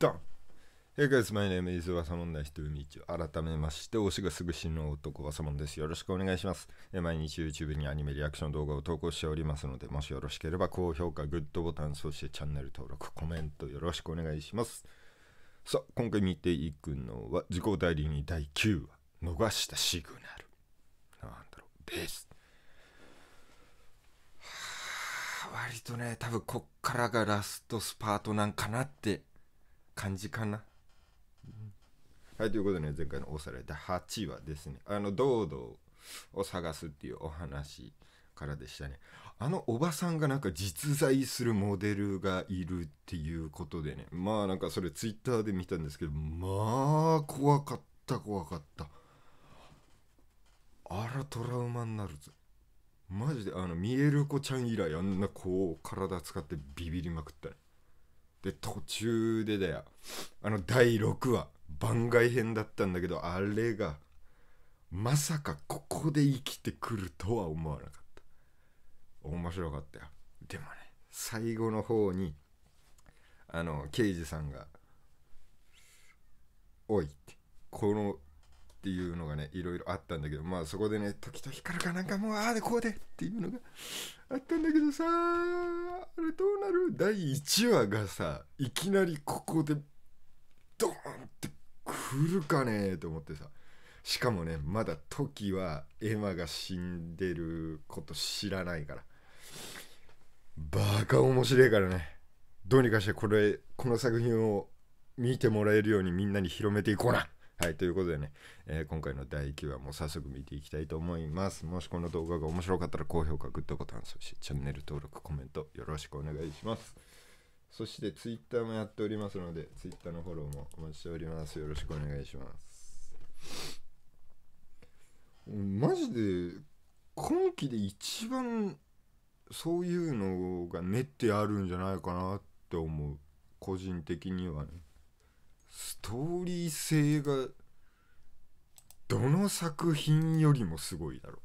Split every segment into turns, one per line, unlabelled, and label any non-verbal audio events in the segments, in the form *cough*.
done! Hey guys, my name is わさも改めまして、推しがすぐ死ぬ男わさもんです。よろしくお願いします。毎日 YouTube にアニメリアクション動画を投稿しておりますので、もしよろしければ高評価、グッドボタン、そしてチャンネル登録、コメントよろしくお願いします。さあ、今回見ていくのは、自己代理に第9話、逃したシグナル。なんだろう、です。割とね、多分こっからがラストスパートなんかなって感じかな。はい、ということで、前回のおさらいで8話ですね。あの、堂々を探すっていうお話からでしたね。あのおばさんがなんか実在するモデルがいるっていうことでね。まあなんかそれツイッターで見たんですけど、まあ怖かった怖かった。あらトラウマになるぞ。マジであの、見える子ちゃん以来あんなこう体使ってビビりまくったね。で途中でだよあの第6話番外編だったんだけどあれがまさかここで生きてくるとは思わなかった面白かったよでもね最後の方にあの刑事さんが「おい」ってこのっていうのがねいろいろあったんだけどまあそこでね時と光るかなんかもうああでこうでっていうのがあったんだけどさあれどうなる第1話がさいきなりここでドーンってくるかねと思ってさしかもねまだ時はエマが死んでること知らないからバカ面白いからねどうにかしてこれこの作品を見てもらえるようにみんなに広めていこうなはい、ということでね、えー、今回の第1話も早速見ていきたいと思います。もしこの動画が面白かったら高評価、グッドボタン、そしてチャンネル登録、コメントよろしくお願いします。そして Twitter もやっておりますので、Twitter のフォローもお待ちしております。よろしくお願いします。マジで、今季で一番そういうのが練ってあるんじゃないかなって思う。個人的にはね。性がどの作品よりもすごいだろ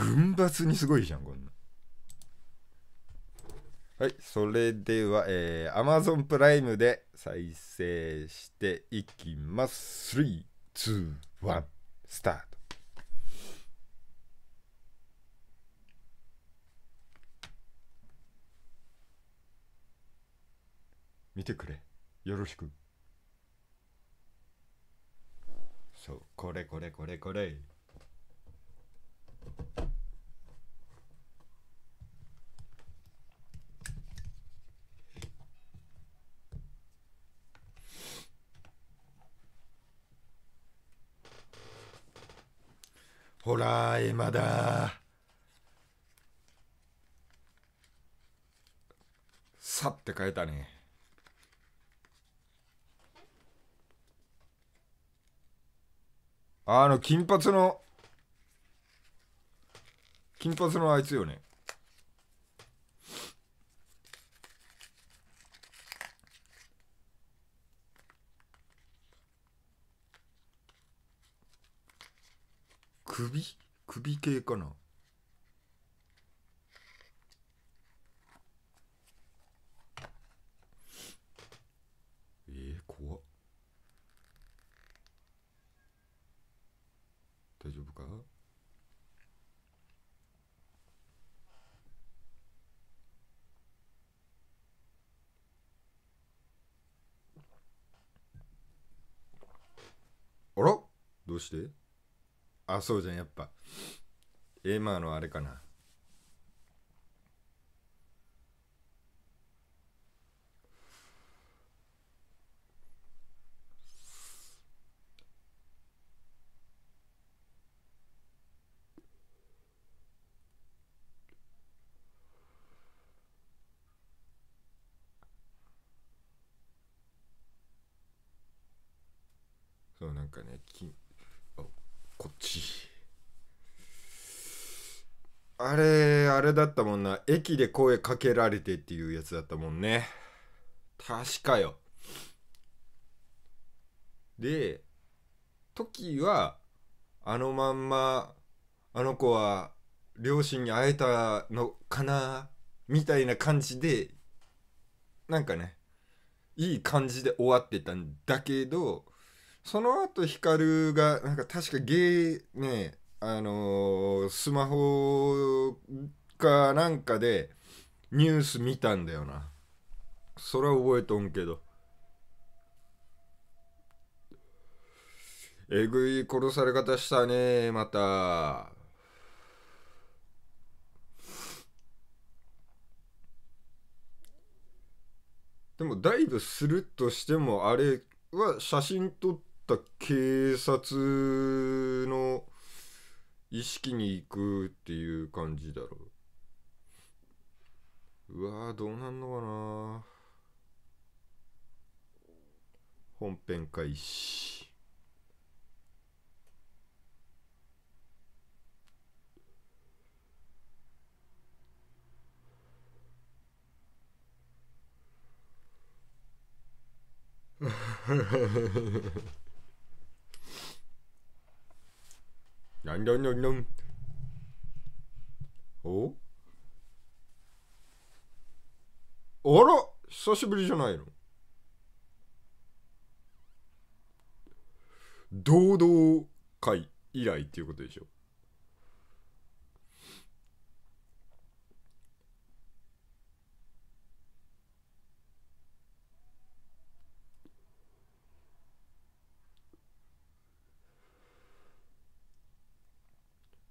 う群抜にすごいじゃんこんなはいそれではえー、Amazon プライムで再生していきます321スタート見てくれよろしくそうこれこれこれこれほら今ださって書いたねあの、金髪の、金髪のあいつよね。首首系かなしてあそうじゃんやっぱエーマーのあれかなそうなんかねきこっちあれあれだったもんな駅で声かけられてっていうやつだったもんね確かよで時はあのまんまあの子は両親に会えたのかなみたいな感じでなんかねいい感じで終わってたんだけどその後光がなんか確かゲーねあのー、スマホかなんかでニュース見たんだよなそれは覚えとんけどえぐい殺され方したねまたでもだいぶするとしてもあれは写真撮ってった警察の意識に行くっていう感じだろう。うわーどうなんのかな本編開始ハハハハ。*laughs* なんだなんなんおあら久しぶりじゃないの堂々会以来っていうことでしょ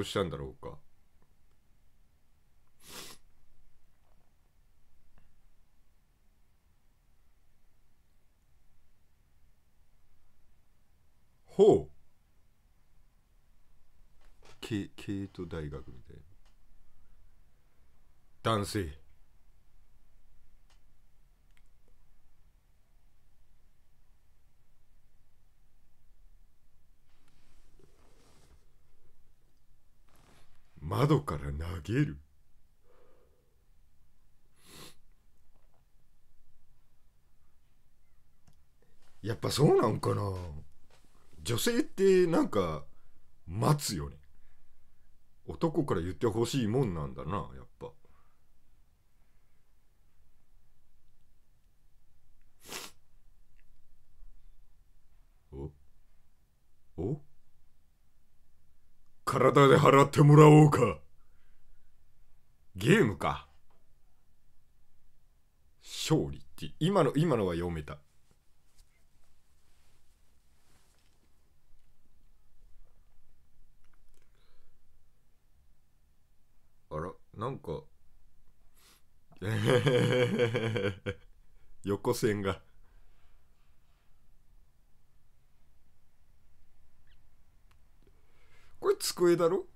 うしたんだろうかほうケイト大学みたいな男性窓から投げるやっぱそうなんかな女性ってなんか待つよね男から言ってほしいもんなんだなやっぱおお体で払ってもらおうか。ゲームか。勝利って、今の、今のは読めた。あら、なんか、*laughs* 横線が。机だろ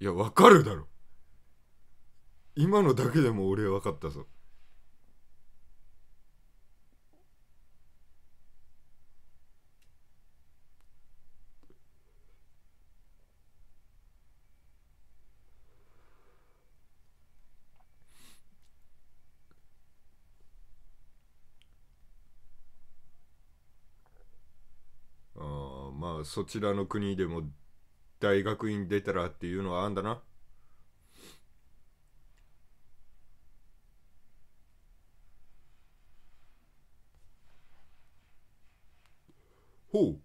いやわかるだろ今のだけでも俺分かったぞそちらの国でも大学院出たらっていうのはあんだな。ほう。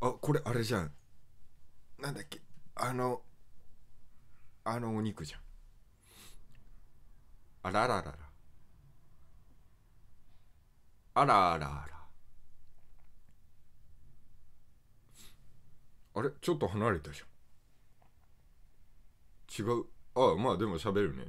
あ、これあれじゃん。なんだっけ。あの、あのお肉じゃん。あらららら。あらあらあら。あれちょっと離れたじゃん。違う。ああ、まあでも喋るね。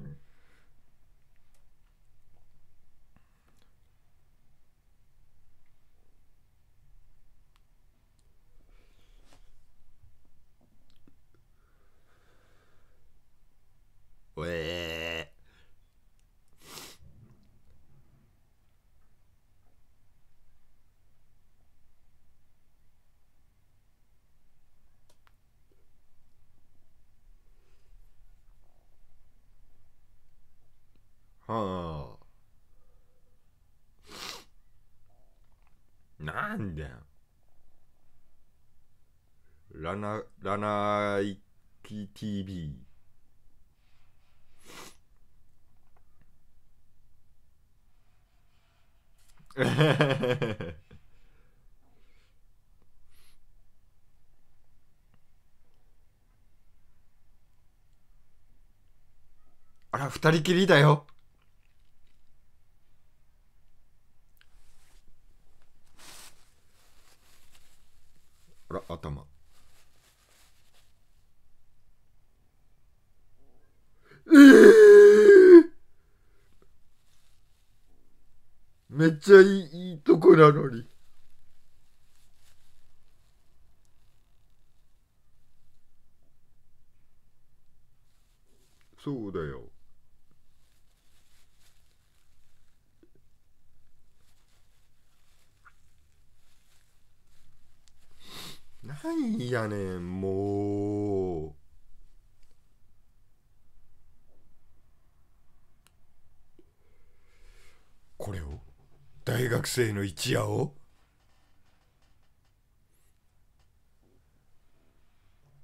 なんだよ。ラナ、ラナイキ TV。*laughs* あら、二人きりだよ。ちゃいいとこなのに。そうだよ。なんやねん、もう。大学生の一夜を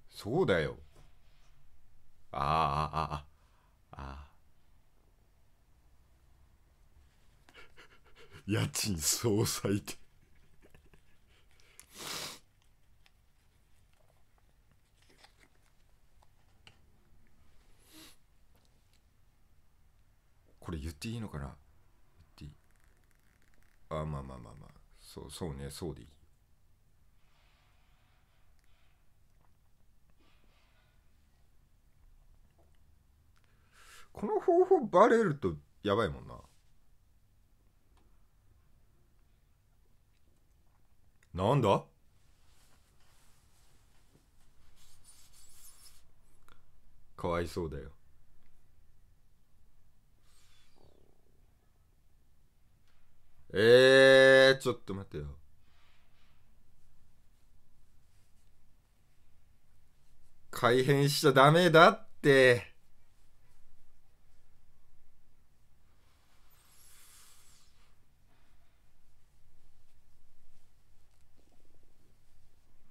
そうだよああああ家賃総裁ってこれ言っていいのかなあまあまあまあまあそうそうねそうでいいこの方法バレるとやばいもんななんだかわいそうだよえー、ちょっと待ってよ。改変しちゃダメだって。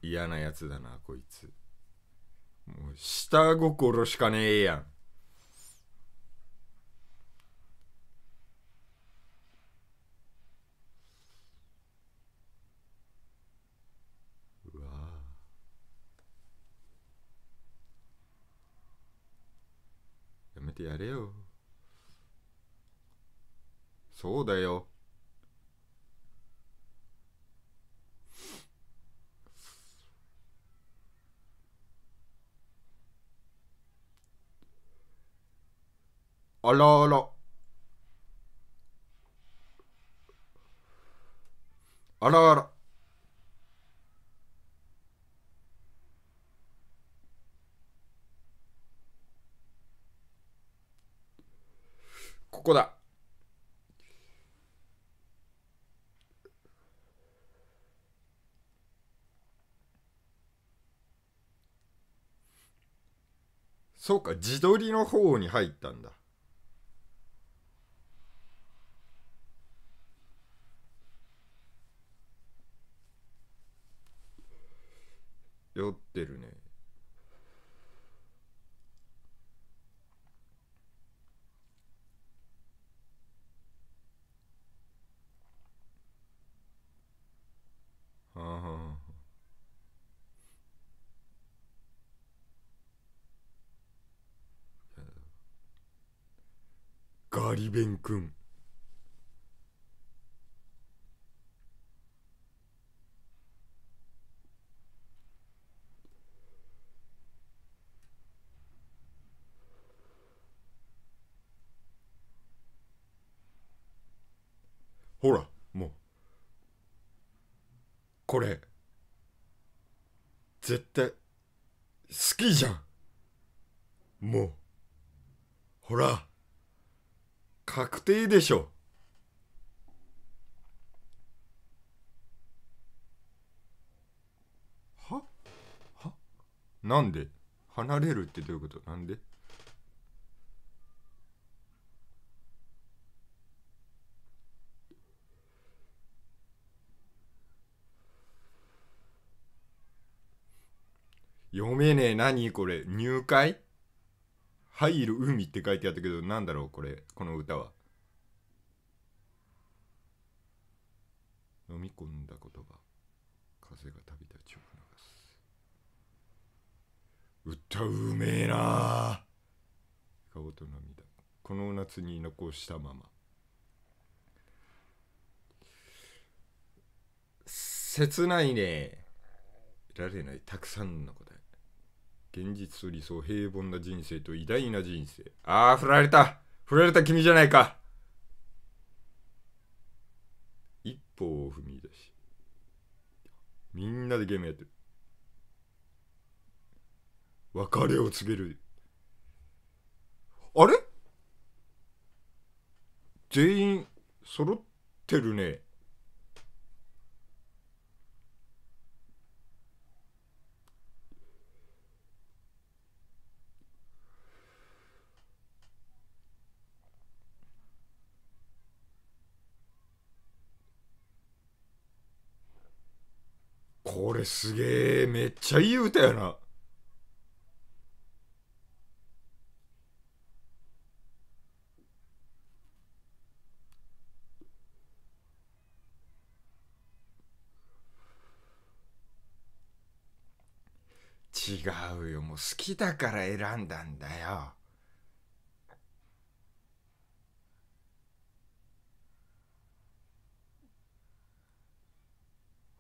嫌なやつだな、こいつ。もう、下心しかねえやん。てやれよそうだよあらあらあらあらこだ。そうか、自撮りの方に入ったんだ。酔ってるね。ああガリ弁くんほらもうこれ絶対好きじゃんもうほら確定でしょははなんで離れるってどういうことなんで読めねえ、何これ、入会入る海って書いてあったけど、なんだろう、これ、この歌は。飲み込んだ言葉、風が旅立ちを促す。歌うめえな顔と涙。この夏に残したまま。切ないね。得られないたくさんの答え。現実と理想、平凡な人生と偉大な人生。ああ、振られた振られた君じゃないか一歩を踏み出し。みんなでゲームやってる。別れを告げる。あれ全員揃ってるね。れすげえ、めっちゃいい歌やな。違うよもう好きだから選んだんだよ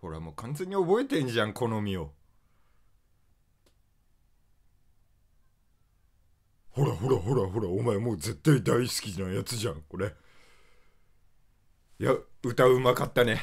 ほらもう完全に覚えてんじゃん好みをほらほらほらほらお前もう絶対大好きなやつじゃんこれいや歌うまかったね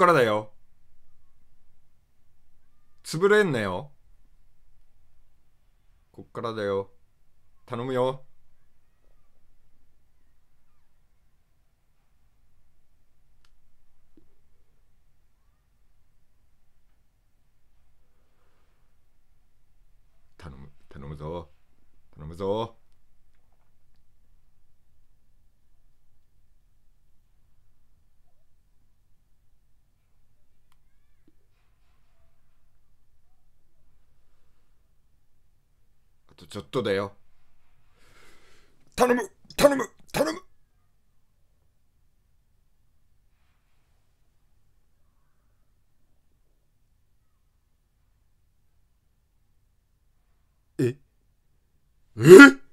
からだよ。潰れんなよ。こっからだよ。頼むよ。頼む、頼むぞ。頼むぞ。ちょっとだよ。頼む頼む頼むええ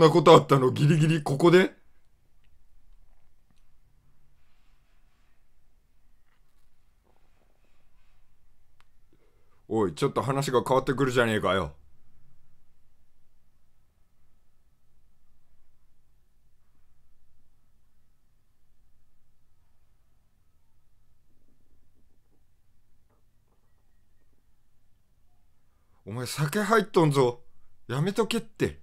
なことあったのギリギリここでおい、ちょっと話が変わってくるじゃねえかよ。お前酒入っとんぞ。やめとけって。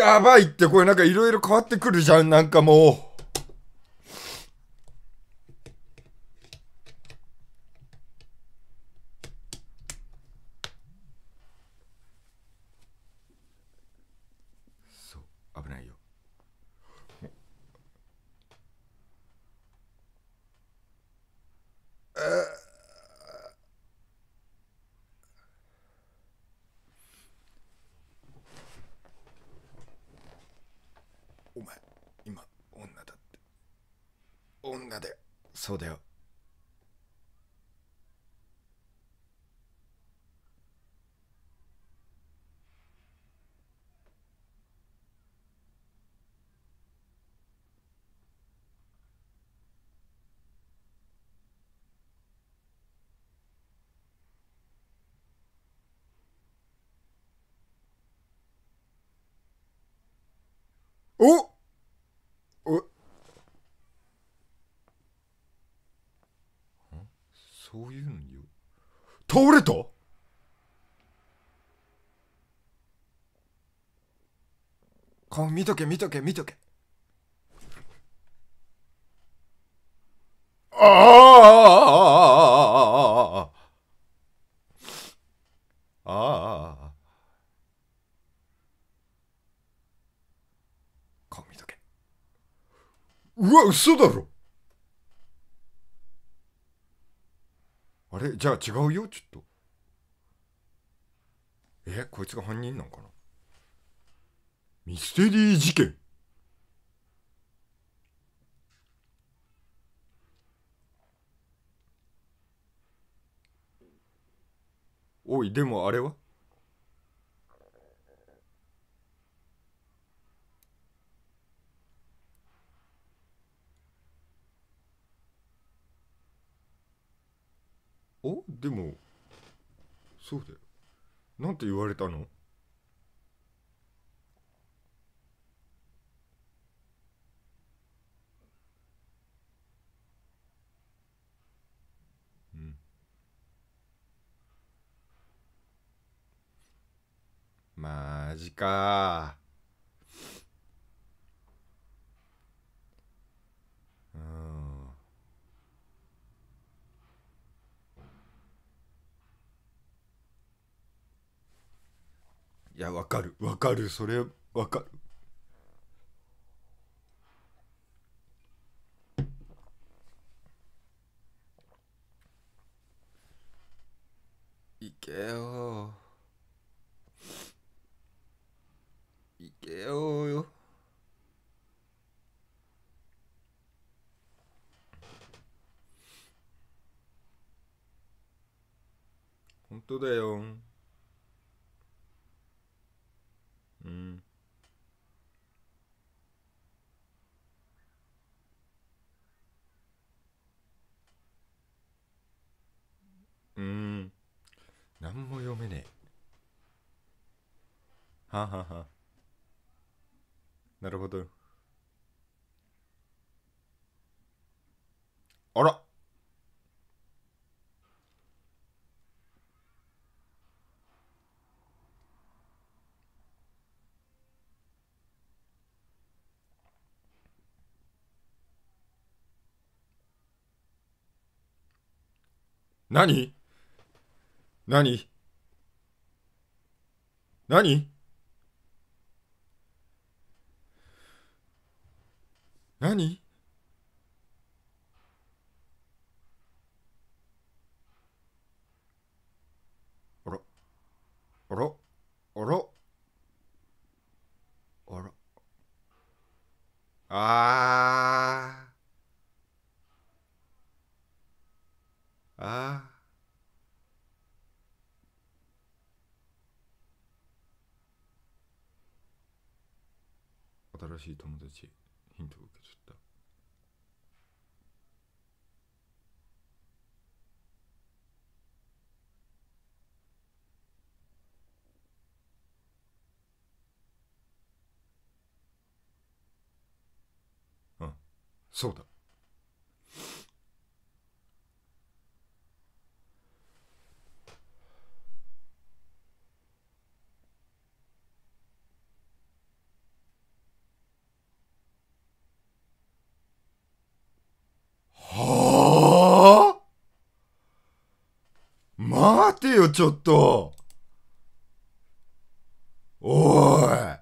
やばいって、これなんかいろいろ変わってくるじゃん、なんかもう。画でそうだよおそういうのに倒れた顔見とけ見とけ見とけああああああああ顔見とけうわ嘘だろあれじゃあ違うよちょっとえこいつが犯人なんかなミステリー事件おいでもあれはでもそうだよなんて言われたのうんマジかいやわかるわかるそれわかるいけよいけよよ本当だよ。はははなるほど。あら何何何何あらあらあらあらあーあー新しい友達ヒントそうだはあ待てよちょっとおい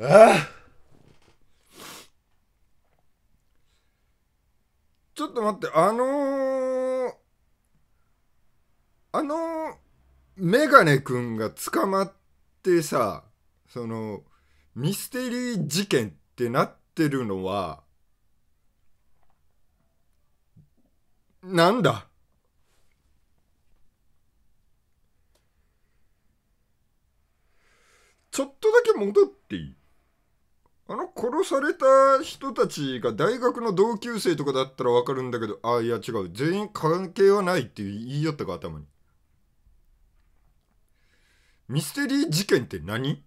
*laughs* ちょっと待ってあのー、あのー、メガネくんが捕まってさそのミステリー事件ってなってるのはなんだちょっとだけ戻っていいあの殺された人たちが大学の同級生とかだったらわかるんだけど、あ、いや違う、全員関係はないって言いよったか、頭に。ミステリー事件って何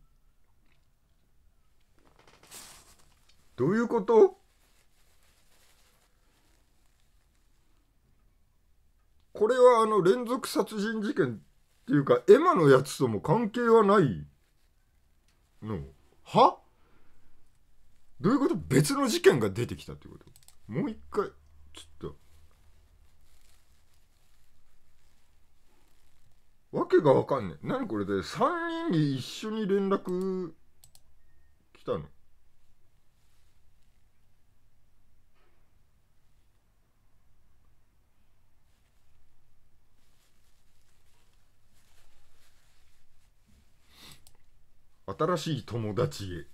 どういうことこれはあの連続殺人事件っていうかエマのやつとも関係はないのはどういうこと別の事件が出てきたってこともう一回、ちょっと。わけがわかんねえ。何これで3人で一緒に連絡来たの新しい友達へ。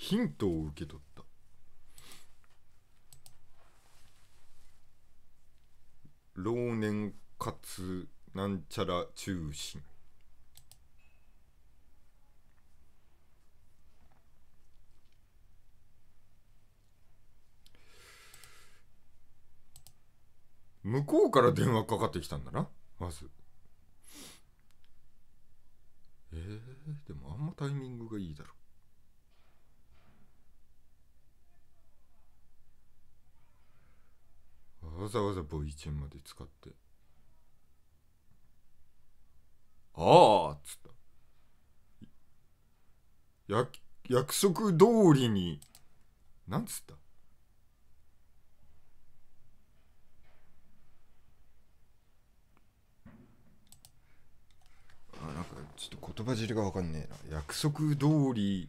ヒントを受け取った老年かつなんちゃら中心向こうから電話かかってきたんだなまずえー、でもあんまタイミングがいいだろうわざわざボイチェンまで使ってああっつったや約束通りになんつったあなんかちょっと言葉尻が分かんねえな約束通り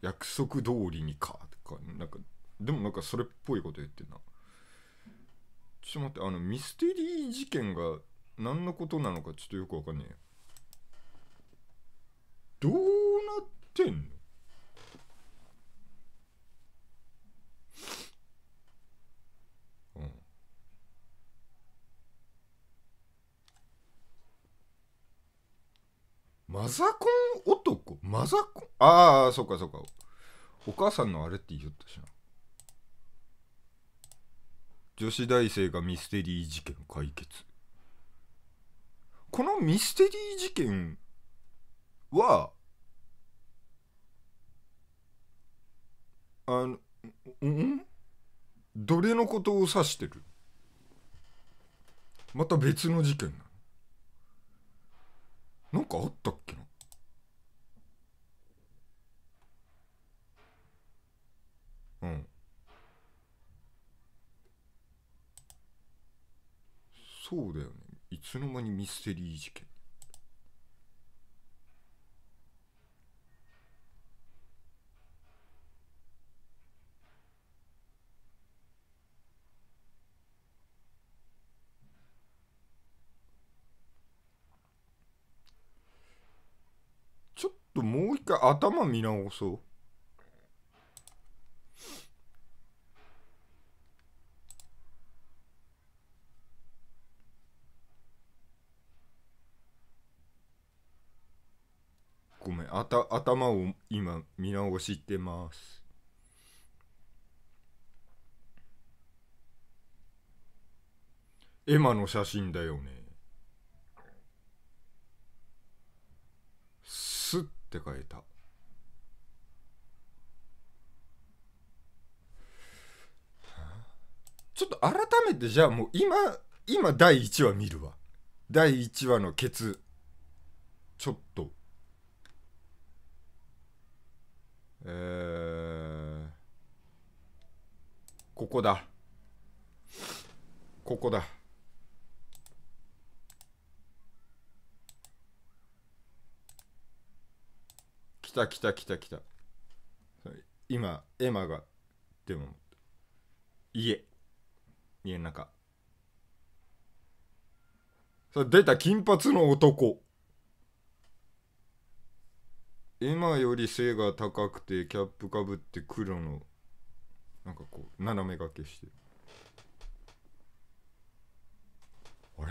約束通りにかとかなんかでもなんかそれっぽいこと言ってんなちょっと待って、あの、ミステリー事件が何のことなのかちょっとよくわかんねえ。どうなってんのマザコン男マザコンああ、そっかそっか。お母さんのあれって言ったしな。女子大生がミステリー事件解決このミステリー事件はあのんどれのことを指してるまた別の事件なのなんかあったっけなそうだよねいつの間にミステリー事件ちょっともう一回頭見直そう。あた頭を今見直してます。エマの写真だよね。すって書いた。ちょっと改めてじゃあもう今、今第1話見るわ。第1話のケツ、ちょっと。えここだ。ここだ。来た来た来た来た。今、エマが、でも、家。家の中。さ出た金髪の男。今より背が高くてキャップかぶって黒のなんかこう斜めがけしてるあ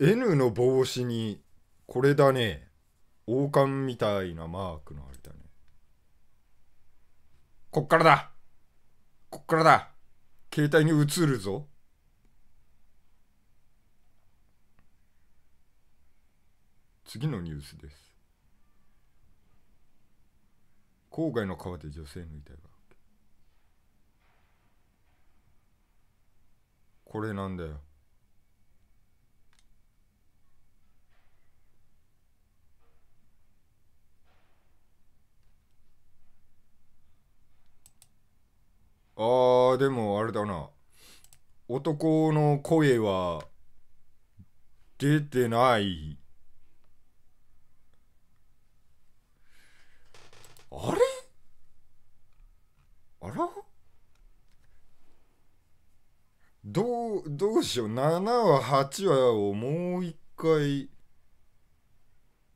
れ N の帽子にこれだね王冠みたいなマークのあれだねこっからだこっからだ携帯に映るぞ次のニュースです郊外の川で女性の遺体がこれなんだよあーでもあれだな男の声は出てないあれあらどう、どうしよう。7話、8話をもう一回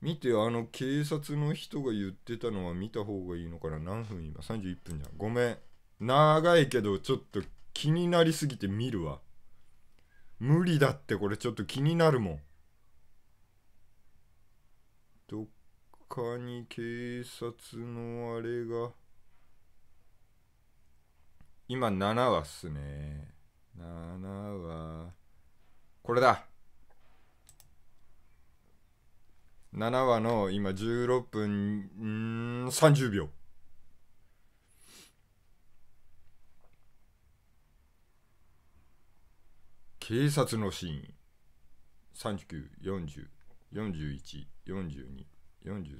見て、あの警察の人が言ってたのは見た方がいいのかな。何分今 ?31 分じゃん。ごめん。長いけど、ちょっと気になりすぎて見るわ。無理だってこれちょっと気になるもん。どっかに警察のあれが今7話っすね7話これだ7話の今16分ん30秒警察のシーン39404142 43、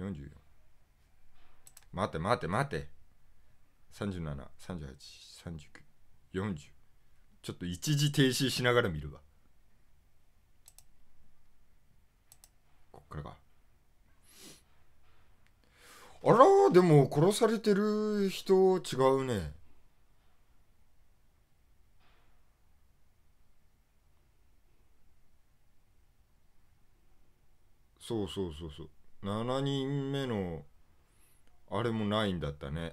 44。待て待て待て。37、38、39、40。ちょっと一時停止しながら見るわ。こっからか。あらでも殺されてる人違うね。そうそうそうそう7人目のあれもないんだったね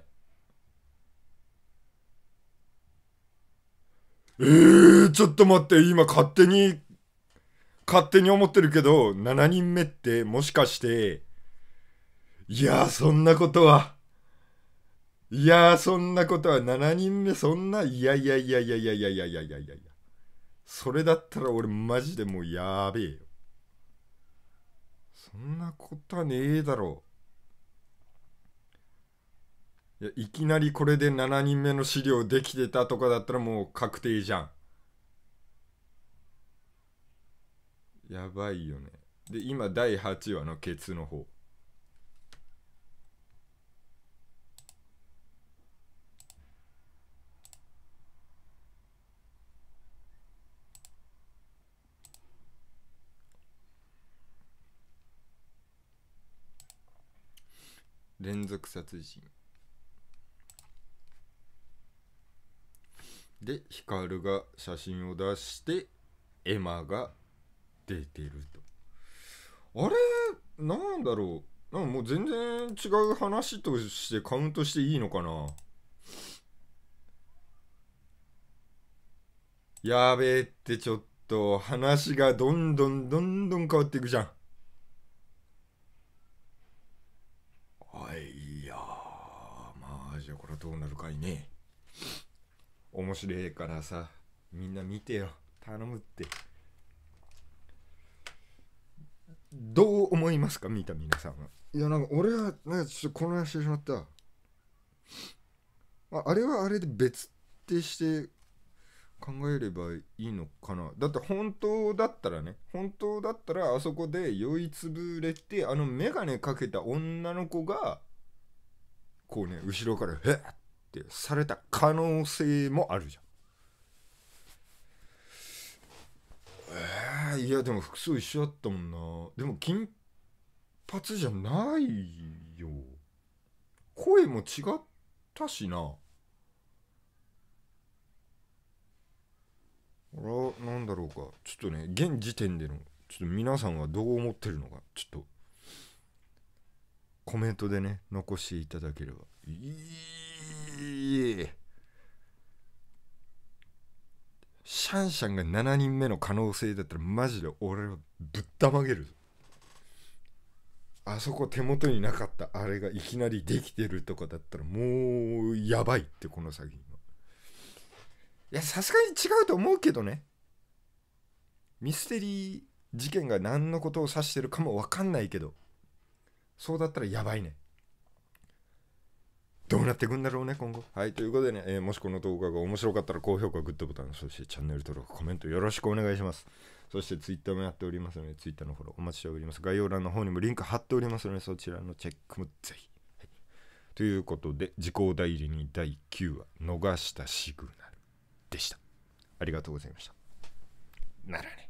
えー、ちょっと待って今勝手に勝手に思ってるけど7人目ってもしかしていやそんなことはいやそんなことは7人目そんないやいやいやいやいやいやいやいやいやいやそれだったら俺マジでもうやべえよそんなことはねえだろういやいきなりこれで7人目の資料できてたとかだったらもう確定じゃんやばいよねで今第8話のケツの方連続殺人で光が写真を出してエマが出てるとあれなんだろうなんもう全然違う話としてカウントしていいのかなやべえってちょっと話がどんどんどんどん変わっていくじゃん。どうなるかいね面白えからさみんな見てよ頼むってどう思いますか見た皆さんはいやなんか俺はねちょっと混乱してしまったああれはあれで別ってして考えればいいのかなだって本当だったらね本当だったらあそこで酔いつぶれてあの眼鏡かけた女の子がうね後ろから「えっ!」ってされた可能性もあるじゃん。えー、いやでも服装一緒だったもんなでも金髪じゃないよ声も違ったしなあらなんだろうかちょっとね現時点でのちょっと皆さんはどう思ってるのかちょっとコメントでね残していただければいいシャンシャンが7人目の可能性だったらマジで俺はぶったまげるあそこ手元になかったあれがいきなりできてるとかだったらもうやばいってこの先はいやさすがに違うと思うけどねミステリー事件が何のことを指してるかも分かんないけどそうだったらやばいね。どうなっていくんだろうね、今後。はい、ということでね、えー、もしこの動画が面白かったら高評価、グッドボタン、そしてチャンネル登録、コメントよろしくお願いします。そして Twitter もやっておりますので、Twitter のフォローお待ちしております。概要欄の方にもリンク貼っておりますので、そちらのチェックもぜひ。はい、ということで、時効代理に第9話、逃したシグナルでした。ありがとうございました。ならね。